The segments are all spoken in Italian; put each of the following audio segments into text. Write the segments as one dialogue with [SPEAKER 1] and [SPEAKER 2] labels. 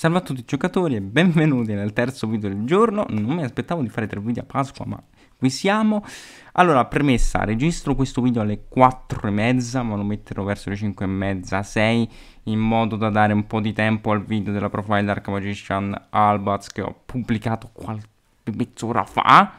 [SPEAKER 1] Salve a tutti i giocatori e benvenuti nel terzo video del giorno, non mi aspettavo di fare tre video a Pasqua ma qui siamo Allora premessa, registro questo video alle 4 e mezza ma lo metterò verso le 5 e mezza, 6 In modo da dare un po' di tempo al video della profile Dark Magician Albats che ho pubblicato qualche mezz'ora fa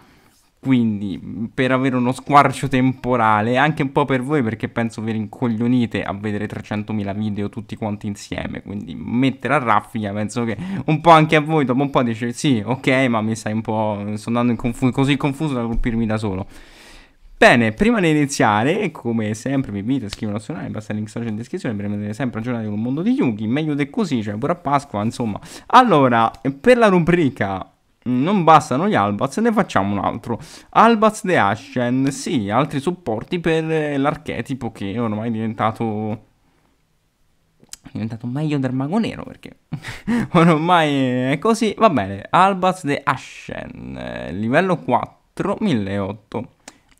[SPEAKER 1] quindi, per avere uno squarcio temporale, anche un po' per voi, perché penso vi rincoglionite a vedere 300.000 video tutti quanti insieme. Quindi, mettere a raffica, penso che un po' anche a voi, dopo un po' dice sì, ok, ma mi stai un po'. Sto andando confu- così confuso da colpirmi da solo. Bene, prima di iniziare, come sempre, mi invito a scrivere al canale, basta il link in descrizione per rimanere sempre aggiornati con il mondo di Yugi. Meglio di così, cioè pure a Pasqua, insomma. Allora, per la rubrica non bastano gli Albats, ne facciamo un altro. Albats The Ashen, sì, altri supporti per eh, l'archetipo che è ormai diventato... È diventato meglio del mago nero perché ormai è così. Va bene, Albats The Ashen, eh, livello 4, 1008.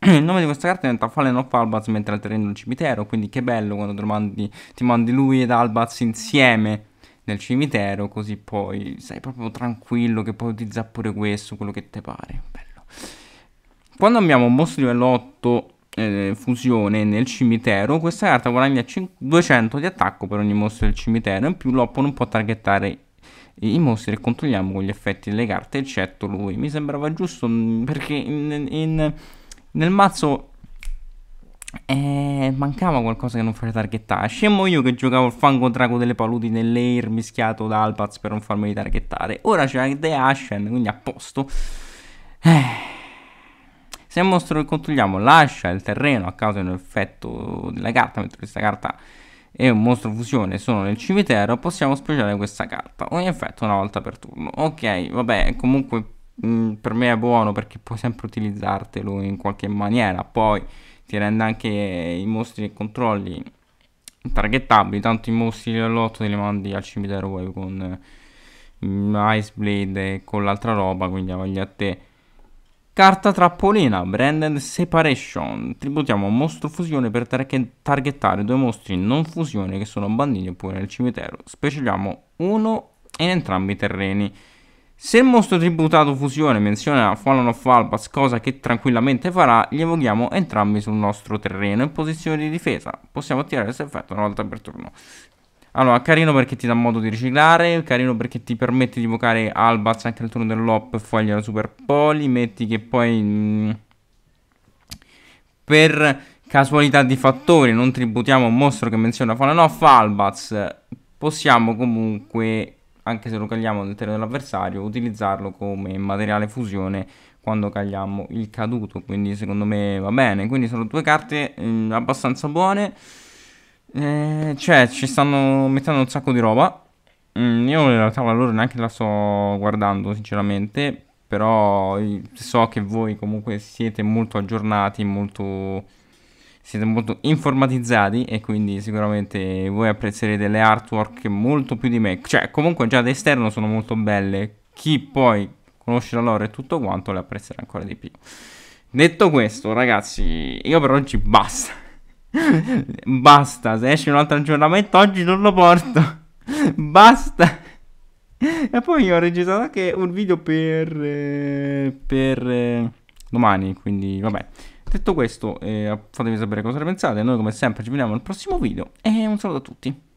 [SPEAKER 1] Il nome di questa carta diventa Fallen of Albats mentre alterando il cimitero, quindi che bello quando ti mandi, ti mandi lui ed Albats insieme nel cimitero, così poi sei proprio tranquillo che puoi utilizzare pure questo, quello che ti pare. Bello. Quando abbiamo un mostro livello 8 eh, fusione nel cimitero, questa carta guadagna 200 di attacco per ogni mostro del cimitero, in più l'oppo non può targettare i mostri che controlliamo con gli effetti delle carte, eccetto lui. Mi sembrava giusto mm, perché in, in, nel mazzo eh, mancava qualcosa che non faceva targhettare. Scemo io che giocavo il fango drago delle paludi nell'air mischiato da Alpaz per non farmi targhettare. Ora c'è The Ashen, quindi a posto. Eh. Se il mostro che controlliamo lascia il terreno a causa di un effetto della carta, mentre questa carta è un mostro fusione sono nel cimitero, possiamo speciare questa carta. Ogni effetto una volta per turno. Ok, vabbè, comunque mh, mm, per me è buono perché puoi sempre utilizzartelo in qualche maniera. Poi ti rende anche i mostri che controlli targettabili, tanto i mostri del lotto te li mandi al cimitero poi con eh, Ice Blade e con l'altra roba, quindi voglio a te. Carta trappolina, Branded Separation. Tributiamo un mostro fusione per targettare due mostri non fusione che sono banditi oppure nel cimitero. Specialiamo uno in entrambi i terreni. Se il mostro tributato fusione menziona Fallen of Albas, cosa che tranquillamente farà, li evochiamo entrambi sul nostro terreno in posizione di difesa. Possiamo attirare questo effetto una volta per turno. Allora, carino perché ti dà modo di riciclare, carino perché ti permette di evocare Albaz anche al turno dell'Op e foglia la Super Poli, metti che poi... Mh, mm, per casualità di fattori non tributiamo un mostro che menziona Fallen of Albaz, possiamo comunque anche se lo cagliamo all'interno dell'avversario, utilizzarlo come materiale fusione quando cagliamo il caduto. Quindi secondo me va bene. Quindi sono due carte eh, abbastanza buone. Eh, cioè, ci stanno mettendo un sacco di roba. Mm, io in realtà valore neanche la sto guardando, sinceramente. Però so che voi comunque siete molto aggiornati, molto siete molto informatizzati e quindi sicuramente voi apprezzerete le artwork molto più di me. Cioè, comunque già da esterno sono molto belle. Chi poi conosce la lore e tutto quanto le apprezzerà ancora di più. Detto questo, ragazzi, io per oggi basta. basta, se esce un altro aggiornamento oggi non lo porto. basta. E poi ho registrato anche un video per... Eh, per... Eh, domani, quindi vabbè. Detto questo, eh, fatemi sapere cosa ne pensate. Noi come sempre ci vediamo al prossimo video e un saluto a tutti.